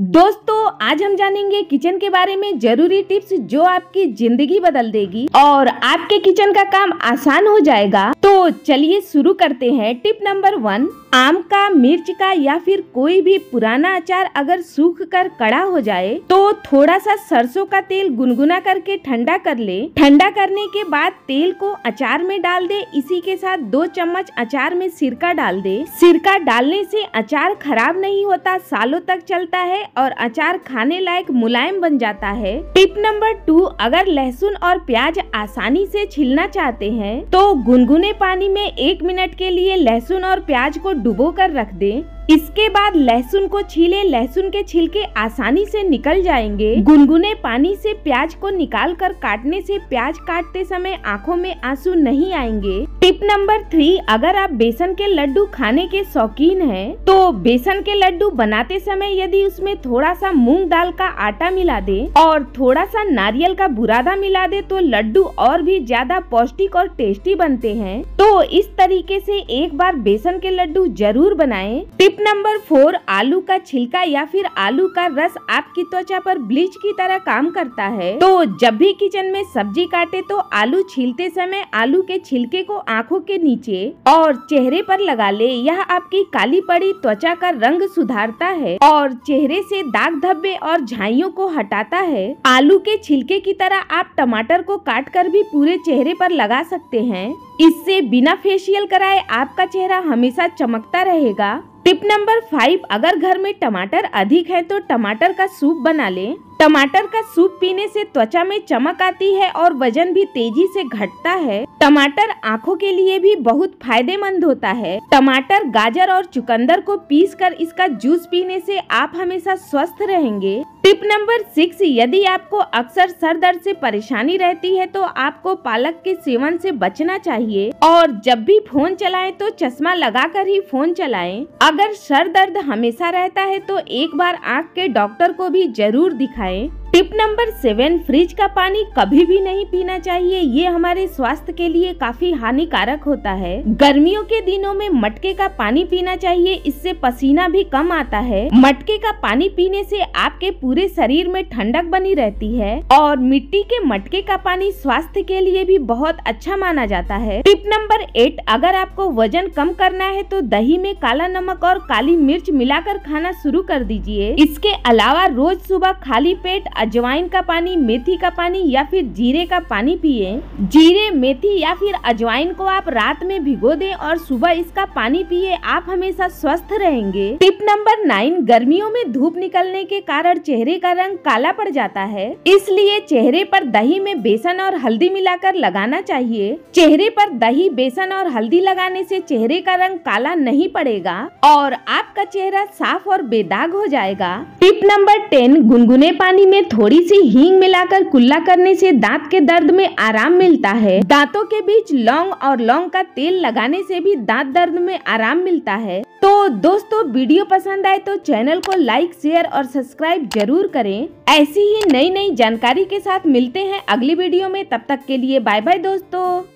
दोस्तों आज हम जानेंगे किचन के बारे में जरूरी टिप्स जो आपकी जिंदगी बदल देगी और आपके किचन का काम आसान हो जाएगा तो चलिए शुरू करते हैं टिप नंबर वन आम का मिर्च का या फिर कोई भी पुराना अचार अगर सूख कर कड़ा हो जाए तो थोड़ा सा सरसों का तेल गुनगुना करके ठंडा कर ले ठंडा करने के बाद तेल को अचार में डाल दे इसी के साथ दो चम्मच अचार में सिरका डाल दे सिरका डालने से अचार खराब नहीं होता सालों तक चलता है और अचार खाने लायक मुलायम बन जाता है टिप नंबर टू अगर लहसुन और प्याज आसानी से छिलना चाहते हैं तो गुनगुने पानी में एक मिनट के लिए लहसुन और प्याज को डुबो कर रख दें इसके बाद लहसुन को छीले लहसुन के छिलके आसानी से निकल जाएंगे गुनगुने पानी से प्याज को निकाल कर काटने से प्याज काटते समय आंखों में आंसू नहीं आएंगे टिप नंबर थ्री अगर आप बेसन के लड्डू खाने के शौकीन हैं, तो बेसन के लड्डू बनाते समय यदि उसमें थोड़ा सा मूंग दाल का आटा मिला दे और थोड़ा सा नारियल का बुरादा मिला दे तो लड्डू और भी ज्यादा पौष्टिक और टेस्टी बनते हैं तो इस तरीके से एक बार बेसन के लड्डू जरूर बनाए टिप टिप नंबर फोर आलू का छिलका या फिर आलू का रस आपकी त्वचा पर ब्लीच की तरह काम करता है तो जब भी किचन में सब्जी काटे तो आलू छीलते समय आलू के छिलके को आंखों के नीचे और चेहरे पर लगा ले यह आपकी काली पड़ी त्वचा का रंग सुधारता है और चेहरे से दाग धब्बे और झाइयों को हटाता है आलू के छिलके की तरह आप टमाटर को काट कर भी पूरे चेहरे पर लगा सकते हैं इससे बिना फेशियल कराए आपका चेहरा हमेशा चमकता रहेगा टिप नंबर फाइव अगर घर में टमाटर अधिक है तो टमाटर का सूप बना लें टमाटर का सूप पीने से त्वचा में चमक आती है और वजन भी तेजी से घटता है टमाटर आंखों के लिए भी बहुत फायदेमंद होता है टमाटर गाजर और चुकंदर को पीसकर इसका जूस पीने से आप हमेशा स्वस्थ रहेंगे टिप नंबर सिक्स यदि आपको अक्सर सर दर्द से परेशानी रहती है तो आपको पालक के सेवन से बचना चाहिए और जब भी फोन चलाएं तो चश्मा लगाकर ही फोन चलाएं। अगर सर दर्द हमेशा रहता है तो एक बार आँख के डॉक्टर को भी जरूर दिखाएं। खाएं टिप नंबर सेवन फ्रिज का पानी कभी भी नहीं पीना चाहिए ये हमारे स्वास्थ्य के लिए काफी हानिकारक होता है गर्मियों के दिनों में मटके का पानी पीना चाहिए इससे पसीना भी कम आता है मटके का पानी पीने से आपके पूरे शरीर में ठंडक बनी रहती है और मिट्टी के मटके का पानी स्वास्थ्य के लिए भी बहुत अच्छा माना जाता है टिप नंबर एट अगर आपको वजन कम करना है तो दही में काला नमक और काली मिर्च मिलाकर खाना शुरू कर दीजिए इसके अलावा रोज सुबह खाली पेट अजवाइन का पानी मेथी का पानी या फिर जीरे का पानी पिए जीरे मेथी या फिर अजवाइन को आप रात में भिगो दें और सुबह इसका पानी पिए आप हमेशा स्वस्थ रहेंगे टिप नंबर नाइन गर्मियों में धूप निकलने के कारण चेहरे का रंग काला पड़ जाता है इसलिए चेहरे पर दही में बेसन और हल्दी मिलाकर लगाना चाहिए चेहरे पर दही बेसन और हल्दी लगाने से चेहरे का रंग काला नहीं पड़ेगा और आपका चेहरा साफ और बेदाग हो जाएगा टिप नंबर टेन गुनगुने पानी में में थोड़ी सी हींग मिलाकर कुल्ला करने से दांत के दर्द में आराम मिलता है दांतों के बीच लौंग और लौंग का तेल लगाने से भी दांत दर्द में आराम मिलता है तो दोस्तों वीडियो पसंद आए तो चैनल को लाइक शेयर और सब्सक्राइब जरूर करें ऐसी ही नई नई जानकारी के साथ मिलते हैं अगली वीडियो में तब तक के लिए बाय बाय दोस्तों